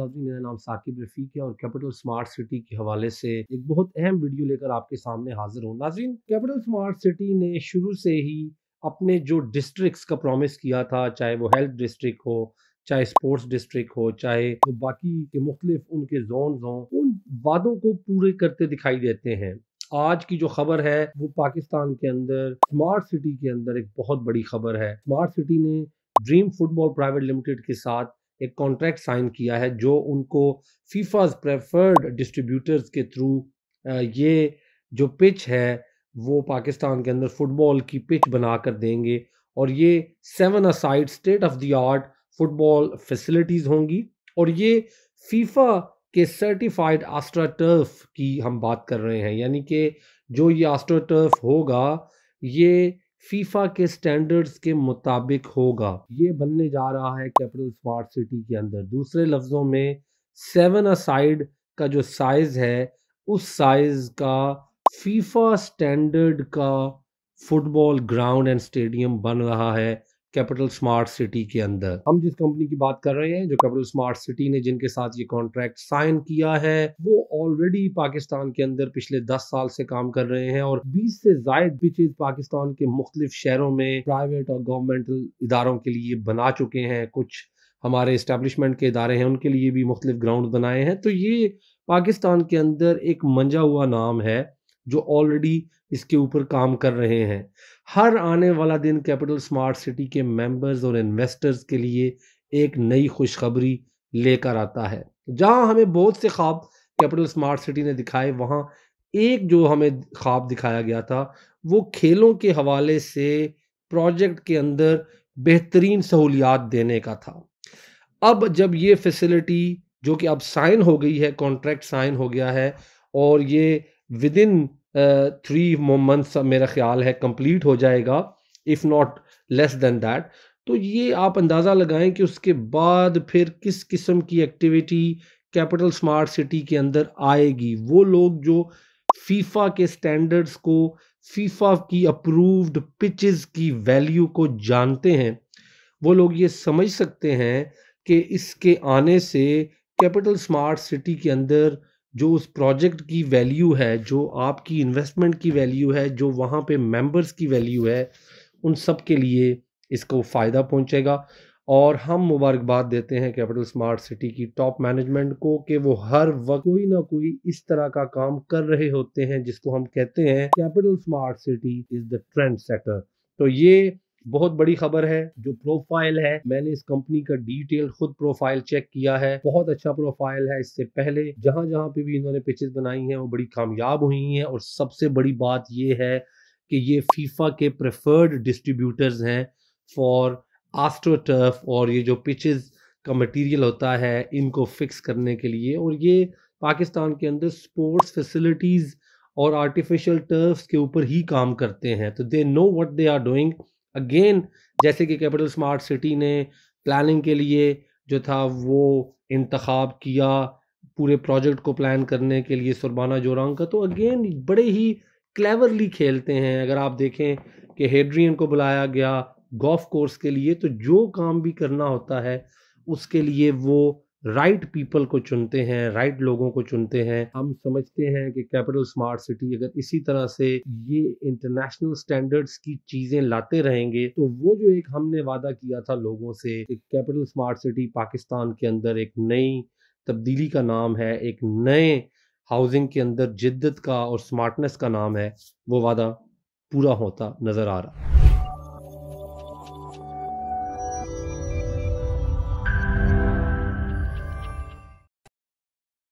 चौधरी मेरा नाम साकिब रफीक है और कैपिटल स्मार्ट सिटी के हवाले से एक बहुत अहम वीडियो लेकर आपके सामने हाजिर हूँ नाजरीन कैपिटल स्मार्ट सिटी ने शुरू से ही अपने जो डिस्ट्रिक्ट का प्रॉमिस किया था चाहे वो हेल्थ डिस्ट्रिक्ट हो चाहे स्पोर्ट्स डिस्ट्रिक्ट हो चाहे वो बाकी के मुख्तलिफ उनके जोन हों उन वादों को पूरे करते दिखाई देते हैं आज की जो खबर है वो पाकिस्तान के अंदर स्मार्ट सिटी के अंदर एक बहुत बड़ी खबर है स्मार्ट सिटी ने ड्रीम फुटबॉल प्राइवेट लिमिटेड के साथ एक कॉन्ट्रैक्ट साइन किया है जो उनको फीफाज प्रेफर्ड डिस्ट्रीब्यूटर्स के थ्रू ये जो पिच है वो पाकिस्तान के अंदर फुटबॉल की पिच बना कर देंगे और ये seven aside state of the art football facilities होंगी और ये फीफा के सर्टिफाइड आस्ट्रा टर्फ की हम बात कर रहे हैं यानी कि जो ये आस्ट्रा टर्फ होगा ये फीफा के स्टैंडर्ड्स के मुताबिक होगा ये बनने जा रहा है कैपिटल स्मार्ट सिटी के अंदर दूसरे लफ्ज़ों में सेवन असाइड का जो साइज़ है उस साइज़ का फीफा स्टैंडर्ड का फुटबॉल ग्राउंड एंड स्टेडियम बन रहा है कैपिटल स्मार्ट सिटी के अंदर हम जिस कंपनी की बात कर रहे हैं जो कैपिटल स्मार्ट सिटी ने जिनके साथ ये कॉन्ट्रैक्ट साइन किया है वो ऑलरेडी पाकिस्तान के अंदर पिछले 10 साल से काम कर रहे हैं और 20 से जायद चीज पाकिस्तान के मुख्तलिफ शहरों में प्राइवेट और गवर्नमेंटल इदारों के लिए बना चुके हैं कुछ हमारे इस्टेब्लिशमेंट के इदारे हैं उनके लिए भी मुख्तलिफ ग्राउंड बनाए हैं तो ये पाकिस्तान के अंदर एक मंजा हुआ नाम है जो ऑलरेडी इसके ऊपर काम कर रहे हैं हर आने वाला दिन कैपिटल स्मार्ट सिटी के मेंबर्स और इन्वेस्टर्स के लिए एक नई खुशखबरी लेकर आता है जहां हमें बहुत से ख्वाब कैपिटल स्मार्ट सिटी ने दिखाए वहां एक जो हमें ख्वाब दिखाया गया था वो खेलों के हवाले से प्रोजेक्ट के अंदर बेहतरीन सहूलियात देने का था अब जब ये फैसिलिटी जो कि अब साइन हो गई है कॉन्ट्रैक्ट साइन हो गया है और ये विद इन थ्री मंथ्स मेरा ख्याल है कंप्लीट हो जाएगा if not less than that तो ये आप अंदाज़ा लगाएं कि उसके बाद फिर किस किस्म की एक्टिविटी कैपिटल स्मार्ट सिटी के अंदर आएगी वो लोग जो फीफा के स्टैंडर्ड्स को फीफा की अप्रूव्ड पिचेस की वैल्यू को जानते हैं वो लोग ये समझ सकते हैं कि इसके आने से कैपिटल स्मार्ट सिटी के अंदर जो उस प्रोजेक्ट की वैल्यू है जो आपकी इन्वेस्टमेंट की वैल्यू है जो वहाँ पे मेंबर्स की वैल्यू है उन सब के लिए इसको फ़ायदा पहुँचेगा और हम मुबारकबाद देते हैं कैपिटल स्मार्ट सिटी की टॉप मैनेजमेंट को कि वो हर वक्त कोई ना कोई इस तरह का काम कर रहे होते हैं जिसको हम कहते हैं capital smart city is the trendsetter तो ये बहुत बड़ी खबर है जो प्रोफाइल है मैंने इस कंपनी का डिटेल खुद प्रोफाइल चेक किया है बहुत अच्छा प्रोफाइल है इससे पहले जहां जहां पे भी इन्होंने पिचेस बनाई हैं वो बड़ी कामयाब हुई हैं और सबसे बड़ी बात ये है कि ये फीफा के प्रेफर्ड डिस्ट्रीब्यूटर्स हैं फॉर आस्ट्रोटर्फ और ये जो पिचेस का मटेरियल होता है इनको फिक्स करने के लिए और ये पाकिस्तान के अंदर स्पोर्ट्स फैसिलिटीज़ और आर्टिफिशियल टर्फ्स के ऊपर ही काम करते हैं तो they know what they are doing again जैसे कि कैपिटल स्मार्ट सिटी ने प्लानिंग के लिए जो था वो इंतखब किया पूरे प्रोजेक्ट को प्लान करने के लिए सुरबाना जोरांग का तो अगेन बड़े ही क्लेवरली खेलते हैं अगर आप देखें कि हेड्रियन को बुलाया गया गोल्फ कोर्स के लिए तो जो काम भी करना होता है उसके लिए वो राइट right पीपल को चुनते हैं राइट right लोगों को चुनते हैं हम समझते हैं कि कैपिटल स्मार्ट सिटी अगर इसी तरह से ये इंटरनेशनल स्टैंडर्ड्स की चीजें लाते रहेंगे तो वो जो एक हमने वादा किया था लोगों से कि कैपिटल स्मार्ट सिटी पाकिस्तान के अंदर एक नई तब्दीली का नाम है एक नए हाउसिंग के अंदर जिद्दत का और स्मार्टनेस का नाम है वो वादा पूरा होता नज़र आ रहा